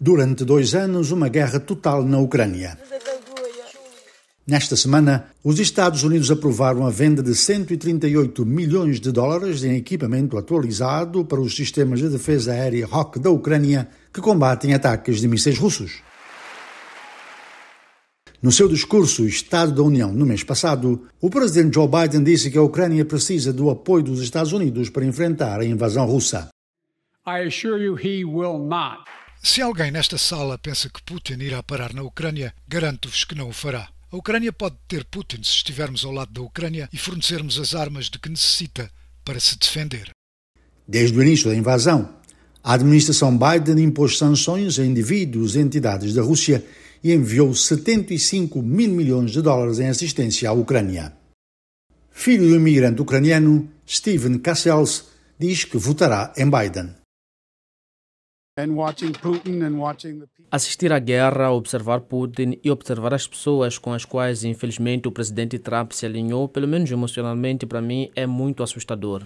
durante dois anos uma guerra total na Ucrânia. Nesta semana, os Estados Unidos aprovaram a venda de 138 milhões de dólares em equipamento atualizado para os sistemas de defesa aérea ROC da Ucrânia que combatem ataques de mísseis russos. No seu discurso Estado da União no mês passado, o presidente Joe Biden disse que a Ucrânia precisa do apoio dos Estados Unidos para enfrentar a invasão russa. I assure you he will not se alguém nesta sala pensa que Putin irá parar na Ucrânia, garanto-vos que não o fará. A Ucrânia pode ter Putin se estivermos ao lado da Ucrânia e fornecermos as armas de que necessita para se defender. Desde o início da invasão, a administração Biden impôs sanções a indivíduos e entidades da Rússia e enviou 75 mil milhões de dólares em assistência à Ucrânia. Filho do imigrante ucraniano, Steven Cassels diz que votará em Biden. Assistir à guerra, observar Putin e observar as pessoas com as quais, infelizmente, o presidente Trump se alinhou, pelo menos emocionalmente, para mim, é muito assustador.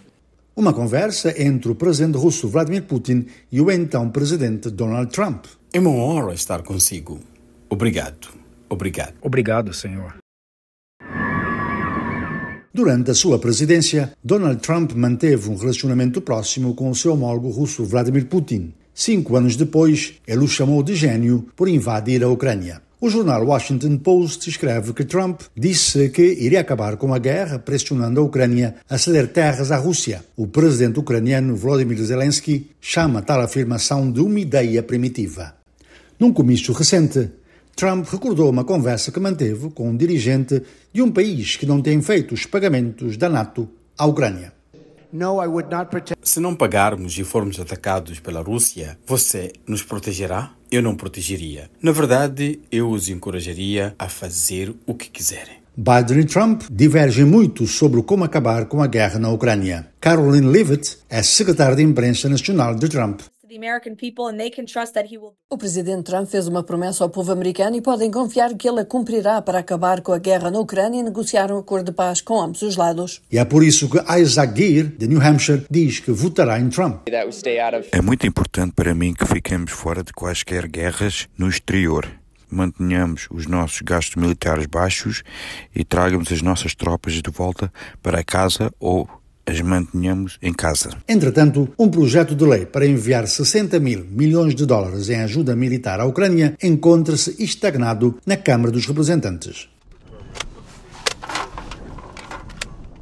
Uma conversa entre o presidente russo Vladimir Putin e o então presidente Donald Trump. É uma honra estar consigo. Obrigado. Obrigado. Obrigado, senhor. Durante a sua presidência, Donald Trump manteve um relacionamento próximo com o seu homólogo russo Vladimir Putin. Cinco anos depois, ele o chamou de gênio por invadir a Ucrânia. O jornal Washington Post escreve que Trump disse que iria acabar com a guerra pressionando a Ucrânia a ceder terras à Rússia. O presidente ucraniano Volodymyr Zelensky chama tal afirmação de uma ideia primitiva. Num comício recente, Trump recordou uma conversa que manteve com um dirigente de um país que não tem feito os pagamentos da NATO à Ucrânia. Se não pagarmos e formos atacados pela Rússia, você nos protegerá? Eu não protegeria. Na verdade, eu os encorajaria a fazer o que quiserem. Biden e Trump divergem muito sobre como acabar com a guerra na Ucrânia. Caroline Leavitt é secretária de Imprensa Nacional de Trump. O presidente Trump fez uma promessa ao povo americano e podem confiar que ele a cumprirá para acabar com a guerra na Ucrânia e negociar um acordo de paz com ambos os lados. E é por isso que Isaac Deer, de New Hampshire, diz que votará em Trump. É muito importante para mim que fiquemos fora de quaisquer guerras no exterior mantenhamos os nossos gastos militares baixos e tragamos as nossas tropas de volta para casa ou as mantenhamos em casa. Entretanto, um projeto de lei para enviar 60 mil milhões de dólares em ajuda militar à Ucrânia encontra-se estagnado na Câmara dos Representantes.